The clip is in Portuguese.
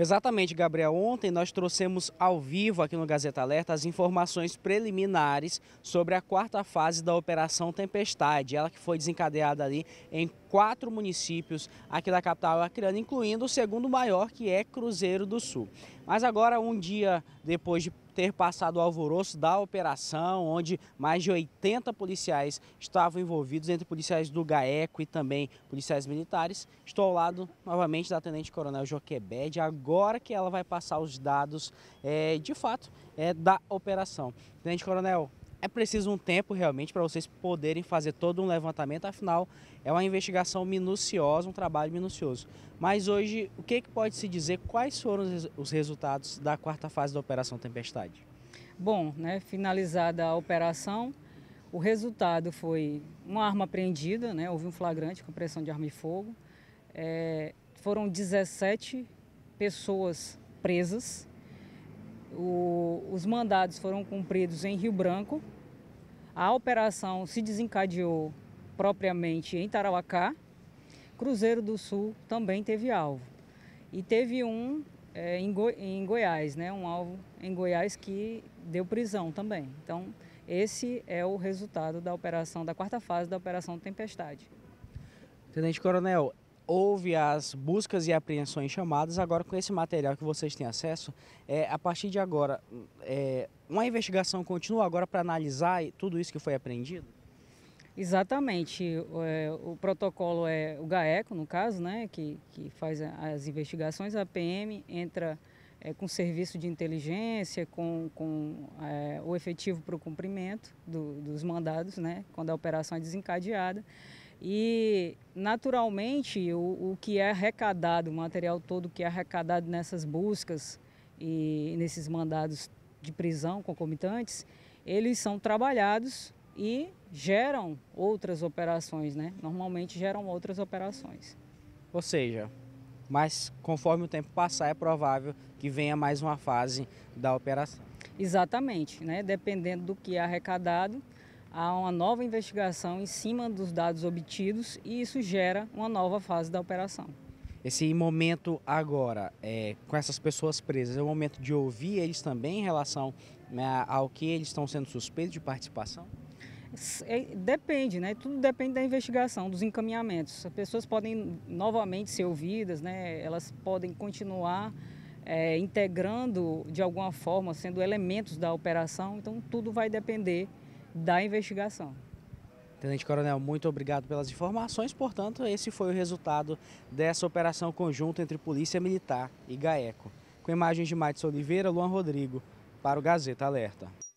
Exatamente, Gabriel. Ontem nós trouxemos ao vivo aqui no Gazeta Alerta as informações preliminares sobre a quarta fase da Operação Tempestade, ela que foi desencadeada ali em quatro municípios aqui da capital acreana, incluindo o segundo maior, que é Cruzeiro do Sul. Mas agora, um dia depois de ter passado o alvoroço da operação, onde mais de 80 policiais estavam envolvidos, entre policiais do GAECO e também policiais militares. Estou ao lado novamente da Tenente Coronel Joquebed, agora que ela vai passar os dados é, de fato é, da operação. Tenente Coronel, é preciso um tempo realmente para vocês poderem fazer todo um levantamento, afinal é uma investigação minuciosa, um trabalho minucioso. Mas hoje, o que, que pode se dizer? Quais foram os resultados da quarta fase da Operação Tempestade? Bom, né, finalizada a operação, o resultado foi uma arma apreendida, né, houve um flagrante com pressão de arma e fogo. É, foram 17 pessoas presas, o, os mandados foram cumpridos em Rio Branco. A operação se desencadeou propriamente em Tarauacá. Cruzeiro do Sul também teve alvo. E teve um é, em, Go, em Goiás, né? um alvo em Goiás que deu prisão também. Então, esse é o resultado da operação, da quarta fase da Operação Tempestade. Tenente Coronel, houve as buscas e apreensões chamadas, agora com esse material que vocês têm acesso, é, a partir de agora, é, uma investigação continua agora para analisar tudo isso que foi apreendido? Exatamente. O, é, o protocolo é o GAECO, no caso, né, que, que faz as investigações, a PM entra é, com serviço de inteligência, com, com é, o efetivo para o cumprimento do, dos mandados, né, quando a operação é desencadeada. E, naturalmente, o, o que é arrecadado, o material todo que é arrecadado nessas buscas e nesses mandados de prisão concomitantes, eles são trabalhados e geram outras operações, né? Normalmente geram outras operações. Ou seja, mas conforme o tempo passar é provável que venha mais uma fase da operação. Exatamente, né? Dependendo do que é arrecadado, há uma nova investigação em cima dos dados obtidos e isso gera uma nova fase da operação. Esse momento agora, é, com essas pessoas presas, é o momento de ouvir eles também em relação né, ao que eles estão sendo suspeitos de participação? É, depende, né? Tudo depende da investigação, dos encaminhamentos. As pessoas podem novamente ser ouvidas, né? Elas podem continuar é, integrando de alguma forma, sendo elementos da operação. Então, tudo vai depender da investigação. Tenente Coronel, muito obrigado pelas informações. Portanto, esse foi o resultado dessa operação conjunta entre Polícia Militar e GAECO. Com imagens de Matos Oliveira, Luan Rodrigo, para o Gazeta Alerta.